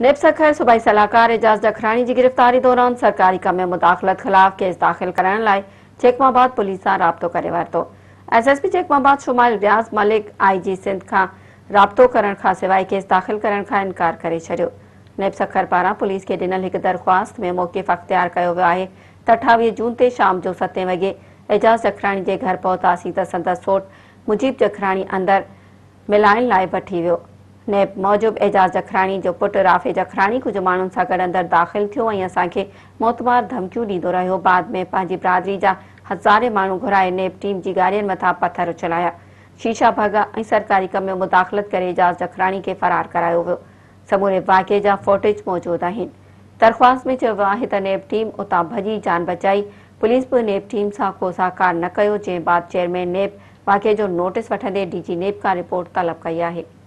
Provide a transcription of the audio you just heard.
دوران नेब सखर सूबाई सलाहकार एजाज़ जखाणी जी गिरफ़्तारी कमाख़ल करण लाइ करे छॾियो नेब सखर पारां हिकु दरख़्वास्त में मौक़िफ़ अख़्तियारु कयो वियो आहे त अठावीह जून ते शाम जो एजाज़ी जे घर पहुतासीं तोट मुजीब जखराणी अंदर मिलाइण लाइ नैब मौजूब एजाज जखरानी जो पुट राफ़े जखरानी कुछ मानून सा गड अंदर दाख़िल थियो ऐं असांखे मोतबार धमकियूं ॾींदो बाद में पंहिंजी बिरादरी जा हज़ारे माण्हू घुराए नैब टीम जी गाॾियुनि मथां पत्थर उछलाया शीशा भागा ऐं सरकारी कम में मुदाख़लत कर एजाज जखरानी के फ़रार करायो वियो समूरे वाक्य जा फोटेज मौजूद आहिनि दरख़्वास्त में नैब टीम उतां भजी जान बचाई पुलिस भी नैब टीम से को साकार न कर जंहिं बाद चेयरमैन नेब वाक्य जो नोटिस वठंदे डीजी नैब का रिपोर्ट तलब कई है